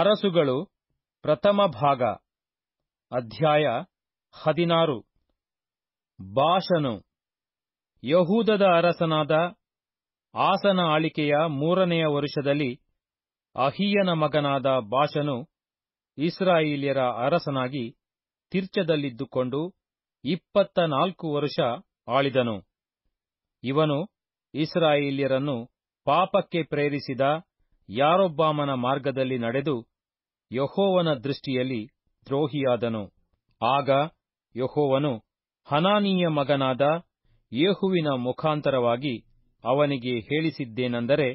ಅರಸುಗಳು ಪ್ರಥಮ ಭಾಗ ಅಧ್ಯಾಯ ಹದಿನಾರು ಬಾಷನು ಯಹೂದದ ಅರಸನಾದ ಆಸನ ಆಳಿಕೆಯ ಮೂರನೆಯ ವರುಷದಲ್ಲಿ ಅಹಿಯನ ಮಗನಾದ ಬಾಷನು ಇಸ್ರಾಯಿಲಿಯರ ಅರಸನಾಗಿ ತಿರ್ಚದಲ್ಲಿದ್ದುಕೊಂಡು ಇಪ್ಪತ್ತ ನಾಲ್ಕು ವರುಷ ಆಳಿದನು ಇವನು ಇಸ್ರಾಯೇಲ್ಯರನ್ನು ಪಾಪಕ್ಕೆ ಪ್ರೇರಿಸಿದ ಯಾರೊಬ್ಬಾಮನ ಮಾರ್ಗದಲ್ಲಿ ನಡೆದು ಯಹೋವನ ದೃಷ್ಟಿಯಲ್ಲಿ ದ್ರೋಹಿಯಾದನು ಆಗ ಯಹೋವನು ಹನಾನೀಯ ಮಗನಾದ ಯೇಹುವಿನ ಮುಖಾಂತರವಾಗಿ ಅವನಿಗೆ ಹೇಳಿಸಿದ್ದೇನೆಂದರೆ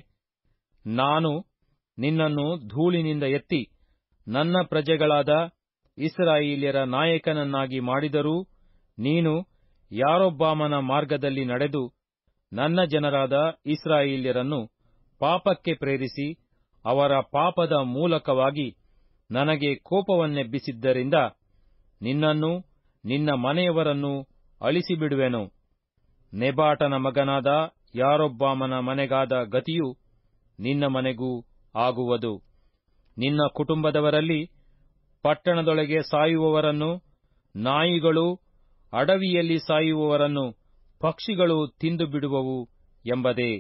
ನಾನು ನಿನ್ನನ್ನು ಧೂಳಿನಿಂದ ಎತ್ತಿ ನನ್ನ ಪ್ರಜೆಗಳಾದ ಇಸ್ರಾಯೇಲ್ಯರ ನಾಯಕನನ್ನಾಗಿ ಮಾಡಿದರೂ ನೀನು ಯಾರೊಬ್ಬಾಮನ ಮಾರ್ಗದಲ್ಲಿ ನಡೆದು ನನ್ನ ಜನರಾದ ಇಸ್ರಾಯೇಲ್ಯರನ್ನು ಪಾಪಕ್ಕೆ ಪ್ರೇರಿಸಿ ಅವರ ಪಾಪದ ಮೂಲಕವಾಗಿ ನನಗೆ ಕೋಪವನ್ನೆಬ್ಬಿಸಿದ್ದರಿಂದ ನಿನ್ನನ್ನು ನಿನ್ನ ಮನೆಯವರನ್ನು ಅಳಿಸಿಬಿಡುವೆನು ನೆಬಾಟನ ಮಗನಾದ ಯಾರೊಬ್ಬಾಮನ ಮನೆಗಾದ ಗತಿಯು ನಿನ್ನ ಮನೆಗೂ ಆಗುವುದು ನಿನ್ನ ಕುಟುಂಬದವರಲ್ಲಿ ಪಟ್ಟಣದೊಳಗೆ ಸಾಯುವವರನ್ನು ನಾಯಿಗಳು ಅಡವಿಯಲ್ಲಿ ಸಾಯುವವರನ್ನು ಪಕ್ಷಿಗಳು ತಿಂದು ಬಿಡುವವು ಎಂಬದೇ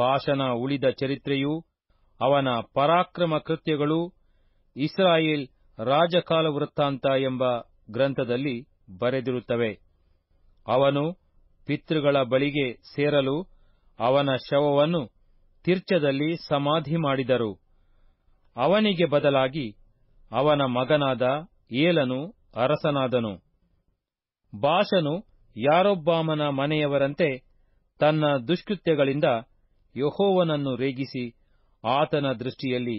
ಭಾಷಣ ಉಳಿದ ಚರಿತ್ರೆಯೂ ಅವನ ಪರಾಕ್ರಮ ಕೃತ್ಯಗಳು ಇಸ್ರಾಯೇಲ್ ರಾಜಕಾಲ ವೃತ್ತಾಂತ ಎಂಬ ಗ್ರಂಥದಲ್ಲಿ ಬರೆದಿರುತ್ತವೆ ಅವನು ಪಿತೃಗಳ ಬಳಿಗೆ ಸೇರಲು ಅವನ ಶವವನ್ನು ತಿರ್ಚದಲ್ಲಿ ಸಮಾಧಿ ಮಾಡಿದರು ಅವನಿಗೆ ಬದಲಾಗಿ ಅವನ ಮಗನಾದ ಏಲನು ಅರಸನಾದನು ಬಾಷನು ಯಾರೊಬ್ಬಾಮನ ಮನೆಯವರಂತೆ ತನ್ನ ದುಷ್ಕೃತ್ಯಗಳಿಂದ ಯಹೋವನನ್ನು ರೇಗಿಸಿ ಆತನ ದೃಷ್ಟಿಯಲ್ಲಿ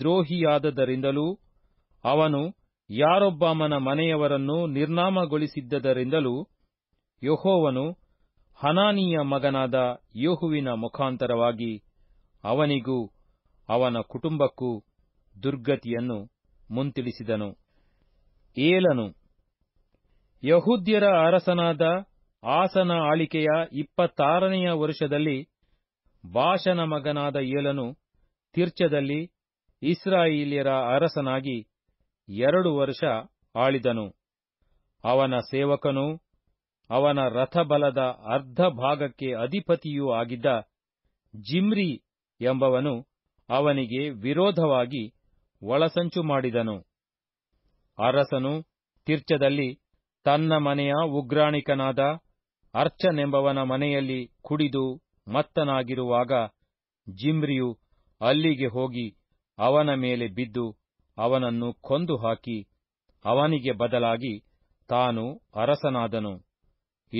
ದ್ರೋಹಿಯಾದದರಿಂದಲೂ ಅವನು ಯಾರೊಬ್ಬಾಮನ ಮನೆಯವರನ್ನು ನಿರ್ನಾಮಗೊಳಿಸಿದ್ದರಿಂದಲೂ ಯಹೋವನು ಹನಾನಿಯ ಮಗನಾದ ಯೋಹುವಿನ ಮುಖಾಂತರವಾಗಿ ಅವನಿಗೂ ಅವನ ಕುಟುಂಬಕ್ಕೂ ದುರ್ಗತಿಯನ್ನು ಮುಂತಿಳಿಸಿದನು ಏಲನು ಯಹೂದ್ಯರ ಅರಸನಾದ ಆಸನ ಆಳಿಕೆಯ ಇಪ್ಪತ್ತಾರನೆಯ ವರ್ಷದಲ್ಲಿ ಬಾಷನ ಮಗನಾದ ಏಲನು ತಿರ್ಚದಲ್ಲಿ ಇಸ್ರಾಯಿಲಿಯರ ಅರಸನಾಗಿ ಎರಡು ವರ್ಷ ಆಳಿದನು ಅವನ ಸೇವಕನು ಅವನ ರಥಬಲದ ಅರ್ಧ ಭಾಗಕ್ಕೆ ಅಧಿಪತಿಯೂ ಆಗಿದ್ದ ಜಿಮ್ರಿ ಎಂಬವನು ಅವನಿಗೆ ವಿರೋಧವಾಗಿ ಒಳಸಂಚು ಮಾಡಿದನು ಅರಸನು ತಿರ್ಚದಲ್ಲಿ ತನ್ನ ಮನೆಯ ಉಗ್ರಾಣಿಕನಾದ ಅರ್ಚನೆಂಬವನ ಮನೆಯಲ್ಲಿ ಕುಡಿದು ಮತ್ತನಾಗಿರುವಾಗ ಜಿಮ್ರಿಯು ಅಲ್ಲಿಗೆ ಹೋಗಿ ಅವನ ಮೇಲೆ ಬಿದ್ದು ಅವನನ್ನು ಕೊಂದು ಹಾಕಿ ಅವನಿಗೆ ಬದಲಾಗಿ ತಾನು ಅರಸನಾದನು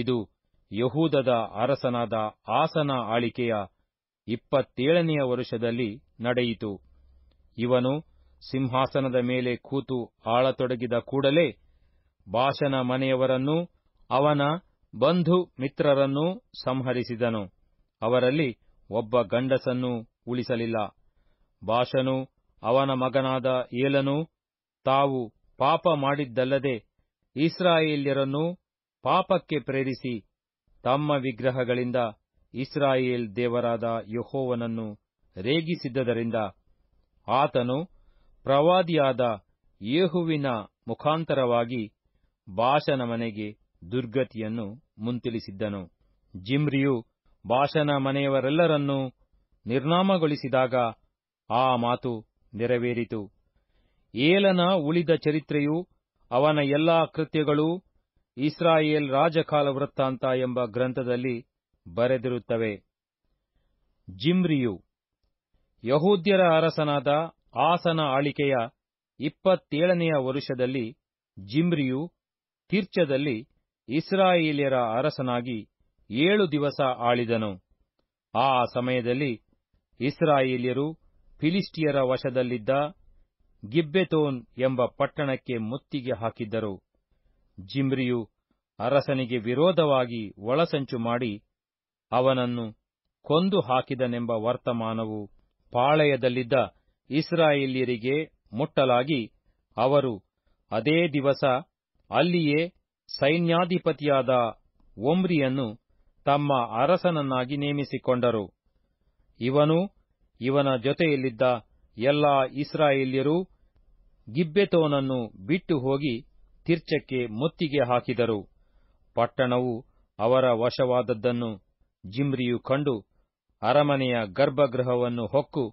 ಇದು ಯಹೂದದ ಅರಸನಾದ ಆಸನ ಆಳಿಕೆಯ ಇಪ್ಪತ್ತೇಳನೆಯ ವರುಷದಲ್ಲಿ ನಡೆಯಿತು ಇವನು ಸಿಂಹಾಸನದ ಮೇಲೆ ಕೂತು ಆಳತೊಡಗಿದ ಕೂಡಲೇ ಭಾಷನ ಮನೆಯವರನ್ನೂ ಅವನ ಬಂಧು ಮಿತ್ರರನ್ನೂ ಸಂಹರಿಸಿದನು ಅವರಲ್ಲಿ ಒಬ್ಬ ಗಂಡಸನ್ನೂ ಉಳಿಸಲಿಲ್ಲ ಬಾಷನು ಅವನ ಮಗನಾದ ಏಲನು ತಾವು ಪಾಪ ಮಾಡಿದ್ದಲ್ಲದೆ ಇಸ್ರಾಯೇಲ್ಯರನ್ನು ಪಾಪಕ್ಕೆ ಪ್ರೇರಿಸಿ ತಮ್ಮ ವಿಗ್ರಹಗಳಿಂದ ಇಸ್ರಾಯೇಲ್ ದೇವರಾದ ಯಹೋವನನ್ನು ರೇಗಿಸಿದ್ದರಿಂದ ಆತನು ಪ್ರವಾದಿಯಾದ ಯೇಹುವಿನ ಮುಖಾಂತರವಾಗಿ ಬಾಷನ ಮನೆಗೆ ದುರ್ಗತಿಯನ್ನು ಮುಂತಿಳಿಸಿದ್ದನು ಜಿಮ್ರಿಯು ಬಾಷನ ಮನೆಯವರೆಲ್ಲರನ್ನೂ ನಿರ್ನಾಮಗೊಳಿಸಿದಾಗ ಆ ಮಾತು ನೆರವೇರಿತು ಏಲನ ಉಳಿದ ಚರಿತ್ರೆಯು ಅವನ ಎಲ್ಲಾ ಕೃತ್ಯಗಳೂ ಇಸ್ರಾಯೇಲ್ ರಾಜಕಾಲ ವೃತ್ತಾಂತ ಎಂಬ ಗ್ರಂಥದಲ್ಲಿ ಬರೆದಿರುತ್ತವೆ ಜಿಮ್ರಿಯು ಯಹೂದ್ಯರ ಅರಸನಾದ ಆಸನ ಆಳಿಕೆಯ ಇಪ್ಪತ್ತೇಳನೆಯ ವರುಷದಲ್ಲಿ ಜಿಮ್ರಿಯು ತಿರ್ಚದಲ್ಲಿ ಇಸ್ರಾಯೇಲಿಯರ ಅರಸನಾಗಿ ಏಳು ದಿವಸ ಆಳಿದನು ಆ ಸಮಯದಲ್ಲಿ ಇಸ್ರಾಯೇಲ್ಯರು ಫಿಲಿಸ್ಟಿಯರ ವಶದಲ್ಲಿದ್ದ ಗಿಬ್ಬೆತೋನ್ ಎಂಬ ಪಟ್ಟಣಕ್ಕೆ ಮುತ್ತಿಗೆ ಹಾಕಿದ್ದರು ಜಿಮ್ರಿಯು ಅರಸನಿಗೆ ವಿರೋಧವಾಗಿ ಒಳಸಂಚು ಮಾಡಿ ಅವನನ್ನು ಕೊಂದು ಹಾಕಿದನೆಂಬ ವರ್ತಮಾನವು ಪಾಳೆಯದಲ್ಲಿದ್ದ ಇಸ್ರಾಯೇಲ್ಯರಿಗೆ ಮುಟ್ಟಲಾಗಿ ಅವರು ಅದೇ ದಿವಸ ಅಲ್ಲಿಯೇ ಸೈನ್ಯಾಧಿಪತಿಯಾದ ಒಮ್ರಿಯನ್ನು ತಮ್ಮ ಅರಸನನ್ನಾಗಿ ನೇಮಿಸಿಕೊಂಡರು ಇವನು ಇವನ ಜೊತೆಯಲ್ಲಿದ್ದ ಎಲ್ಲಾ ಇಸ್ರಾಯೇಲ್ಯರು ಗಿಬ್ಬೆತೋನನ್ನು ಬಿಟ್ಟು ಹೋಗಿ ತಿರ್ಚಕ್ಕೆ ಮುತ್ತಿಗೆ ಹಾಕಿದರು ಪಟ್ಟಣವು ಅವರ ವಶವಾದದ್ದನ್ನು ಜಿಮ್ರಿಯು ಕಂಡು ಅರಮನೆಯ ಗರ್ಭಗೃಹವನ್ನು ಹೊಕ್ಕು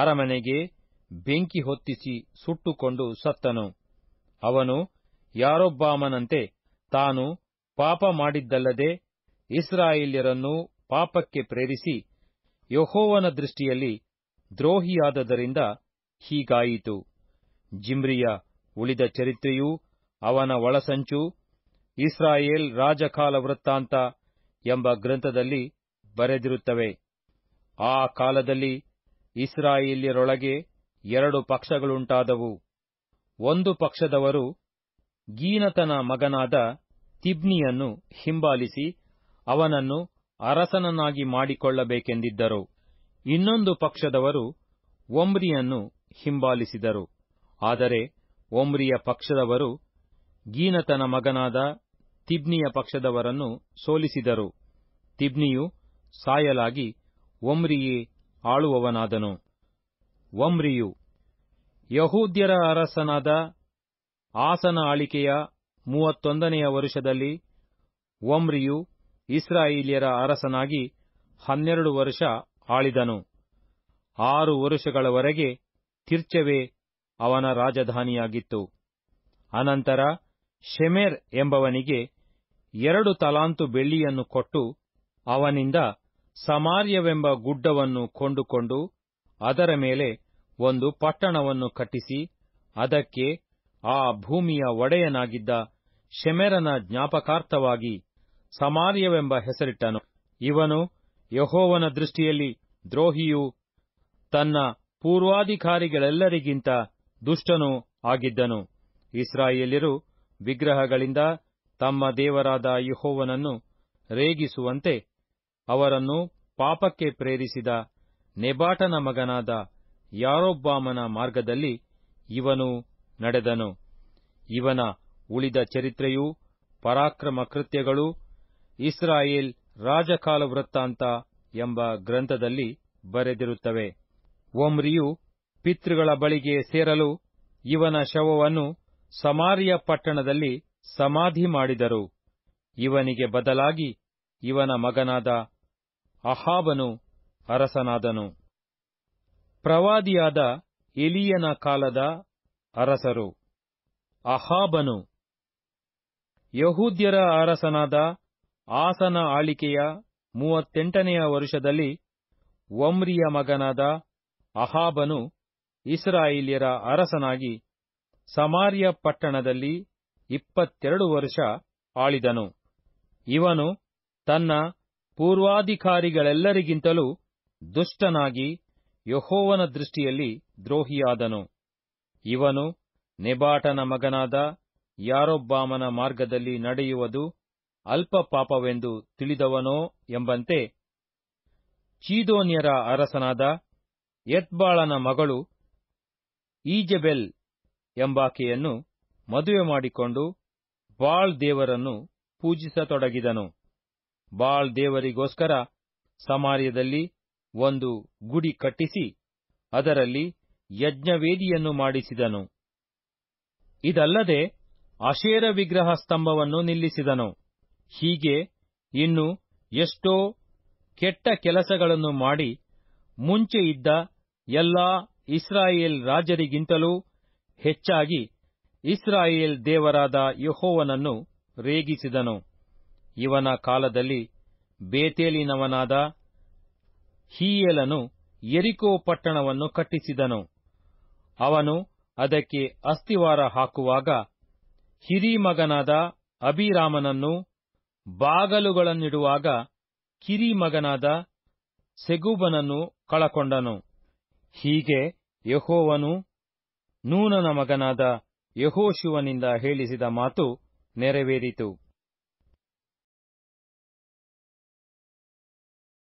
ಅರಮನೆಗೆ ಬೆಂಕಿ ಹೊತ್ತಿಸಿ ಸುಟ್ಟುಕೊಂಡು ಸತ್ತನು ಅವನು ಯಾರೊಬ್ಬಾಮನಂತೆ ತಾನು ಪಾಪ ಮಾಡಿದ್ದಲ್ಲದೆ ಇಸ್ರಾಯೇಲ್ಯರನ್ನು ಪಾಪಕ್ಕೆ ಪ್ರೇರಿಸಿ ಯೋಹೋವನ ದೃಷ್ಟಿಯಲ್ಲಿ ದ್ರೋಹಿಯಾದದರಿಂದ ಹೀಗಾಯಿತು ಜಿಮ್ರಿಯ ಉಳಿದ ಚರಿತ್ರೆಯೂ ಅವನ ಒಳಸಂಚು ಇಸ್ರಾಯೇಲ್ ರಾಜಕಾಲ ವೃತ್ತಾಂತ ಎಂಬ ಗ್ರಂಥದಲ್ಲಿ ಬರೆದಿರುತ್ತವೆ ಆ ಕಾಲದಲ್ಲಿ ಇಸ್ರಾಯೇಲ್ಯರೊಳಗೆ ಎರಡು ಪಕ್ಷಗಳುಂಟಾದವು ಒಂದು ಪಕ್ಷದವರು ಗೀನತನ ಮಗನಾದ ತಿಬ್ನಿಯನ್ನು ಹಿಂಬಾಲಿಸಿ ಅವನನ್ನು ಅರಸನನ್ನಾಗಿ ಮಾಡಿಕೊಳ್ಳಬೇಕೆಂದಿದ್ದರು ಇನ್ನೊಂದು ಪಕ್ಷದವರು ಒಮ್ರಿಯನ್ನು ಹಿಂಬಾಲಿಸಿದರು ಆದರೆ ಒಮ್ರಿಯ ಪಕ್ಷದವರು ಗೀನತನ ಮಗನಾದ ತಿಬ್ನಿಯ ಪಕ್ಷದವರನ್ನು ಸೋಲಿಸಿದರು ತಿಬ್ನಿಯು ಸಾಯಲಾಗಿ ಒಮ್ರಿಯೇ ಆಳುವವನಾದನು ಒಮ್ರಿಯು ಯಹೂದ್ಯರ ಅರಸನಾದ ಆಸನ ಆಳಿಕೆಯ ಮೂವತ್ತೊಂದನೆಯ ವರುಷದಲ್ಲಿ ಒಮ್ರಿಯು ಇಸ್ರಾಯೇಲಿಯರ ಅರಸನಾಗಿ ಹನ್ನೆರಡು ವರ್ಷ ಆಳಿದನು ಆರು ವರುಷಗಳವರೆಗೆ ತಿರ್ಚವೇ ಅವನ ರಾಜಧಾನಿಯಾಗಿತ್ತು ಅನಂತರ ಶೆಮೆರ್ ಎಂಬವನಿಗೆ ಎರಡು ತಲಾಂತು ಬೆಳ್ಳಿಯನ್ನು ಕೊಟ್ಟು ಅವನಿಂದ ಸಮಾರ್ಯವೆಂಬ ಗುಡ್ಡವನ್ನು ಕೊಂಡುಕೊಂಡು ಅದರ ಮೇಲೆ ಒಂದು ಪಟ್ಟಣವನ್ನು ಕಟ್ಟಿಸಿ ಅದಕ್ಕೆ ಆ ಭೂಮಿಯ ಒಡೆಯನಾಗಿದ್ದ ಶೆಮೆರನ ಜ್ಞಾಪಕಾರ್ಥವಾಗಿ ಸಮಾರ್ಯವೆಂಬ ಹೆಸರಿಟ್ಟನು ಇವನು ಯಹೋವನ ದೃಷ್ಟಿಯಲ್ಲಿ ದ್ರೋಹಿಯು ತನ್ನ ಪೂರ್ವಾಧಿಕಾರಿಗಳೆಲ್ಲರಿಗಿಂತ ದುಷ್ಟನೂ ಆಗಿದ್ದನು ಇಸ್ರಾಯೇಲ್ಯರು ವಿಗ್ರಹಗಳಿಂದ ತಮ್ಮ ದೇವರಾದ ಯಹೋವನನ್ನು ರೇಗಿಸುವಂತೆ ಅವರನ್ನು ಪಾಪಕ್ಕೆ ಪ್ರೇರಿಸಿದ ನೆಬಾಟನ ಮಗನಾದ ಯಾರೊಬ್ಬಾಮನ ಮಾರ್ಗದಲ್ಲಿ ಇವನು ನಡೆದನು ಇವನ ಉಳಿದ ಚರಿತ್ರೆಯೂ ಪರಾಕ್ರಮ ಕೃತ್ಯಗಳೂ ಇಸ್ರಾಯೇಲ್ ರಾಜಕಾಲ ವೃತ್ತಾಂತ ಎಂಬ ಗ್ರಂಥದಲ್ಲಿ ಬರೆದಿರುತ್ತವೆ ಒಮ್ರಿಯು ಪಿತೃಗಳ ಬಳಿಗೆ ಸೇರಲು ಇವನ ಶವವನ್ನು ಸಮಾರಿಯ ಪಟ್ಟಣದಲ್ಲಿ ಸಮಾಧಿ ಮಾಡಿದರು ಇವನಿಗೆ ಬದಲಾಗಿ ಇವನ ಮಗನಾದ ಅಹಾಬನು ಅರಸನಾದನು ಪ್ರವಾದಿಯಾದ ಎಲಿಯನ ಕಾಲದ ಅರಸರು ಅಹಾಬನು ಯಹೂದ್ಯರ ಅರಸನಾದ ಆಸನ ಆಳಿಕೆಯ ಮೂವತ್ತೆಂಟನೆಯ ವರುಷದಲ್ಲಿ ಒಮ್ರಿಯ ಮಗನಾದ ಅಹಾಬನು ಇಸ್ರಾಯೇಲ್ಯರ ಅರಸನಾಗಿ ಸಮಾರ್ಯ ಪಟ್ಟಣದಲ್ಲಿ ಇಪ್ಪತ್ತೆರಡು ವರ್ಷ ಆಳಿದನು ಇವನು ತನ್ನ ಪೂರ್ವಾಧಿಕಾರಿಗಳೆಲ್ಲರಿಗಿಂತಲೂ ದುಷ್ಟನಾಗಿ ಯಹೋವನ ದೃಷ್ಟಿಯಲ್ಲಿ ದ್ರೋಹಿಯಾದನು ಇವನು ನೆಬಾಟನ ಮಗನಾದ ಯಾರೊಬ್ಬಾಮನ ಮಾರ್ಗದಲ್ಲಿ ನಡೆಯುವುದು ಅಲ್ಪ ಪಾಪವೆಂದು ತಿಳಿದವನೋ ಎಂಬಂತೆ ಚೀದೋನ್ಯರ ಅರಸನಾದ ಎತ್ಬಾಳನ ಮಗಳು ಈಜಬೆಲ್ ಎಂಬಾಕೆಯನ್ನು ಮದುವೆ ಮಾಡಿಕೊಂಡು ಬಾಳ್ ದೇವರನ್ನು ಪೂಜಿಸತೊಡಗಿದನು ಬಾಳ್ ದೇವರಿಗೋಸ್ಕರ ಸಮಾರ್ಯದಲ್ಲಿ ಒಂದು ಗುಡಿ ಕಟ್ಟಿಸಿ ಅದರಲ್ಲಿ ಯಜ್ಞವೇದಿಯನ್ನು ಮಾಡಿಸಿದನು ಇದಲ್ಲದೆ ಅಶೇರ ವಿಗ್ರಹ ಸ್ತಂಭವನ್ನು ನಿಲ್ಲಿಸಿದನು ಹೀಗೆ ಇನ್ನು ಎಷ್ಟೋ ಕೆಟ್ಟ ಕೆಲಸಗಳನ್ನು ಮಾಡಿ ಮುಂಚೆ ಇದ್ದ ಎಲ್ಲಾ ಇಸ್ರಾಯೇಲ್ ರಾಜರಿಗಿಂತಲೂ ಹೆಚ್ಚಾಗಿ ಇಸ್ರಾಯೇಲ್ ದೇವರಾದ ಯಹೋವನನ್ನು ರೇಗಿಸಿದನು ಇವನ ಕಾಲದಲ್ಲಿ ಬೇತೇಲಿನವನಾದ ಹೀಯಲನು ಎರಿಕೋ ಪಟ್ಟಣವನ್ನು ಕಟ್ಟಿಸಿದನು ಅವನು ಅದಕ್ಕೆ ಅಸ್ತಿವಾರ ಹಾಕುವಾಗ ಹಿರಿಮಗನಾದ ಅಭಿರಾಮನನ್ನು ಬಾಗಲುಗಳನ್ನಿಡುವಾಗ ಕಿರಿ ಮಗನಾದ ಸೆಗುಬನನ್ನು ಕಳಕೊಂಡನು ಹೀಗೆ ಯಹೋವನು ನೂನನ ಮಗನಾದ ಯಹೋಶುವನಿಂದ ಹೇಳಿಸಿದ ಮಾತು ನೆರವೇರಿತು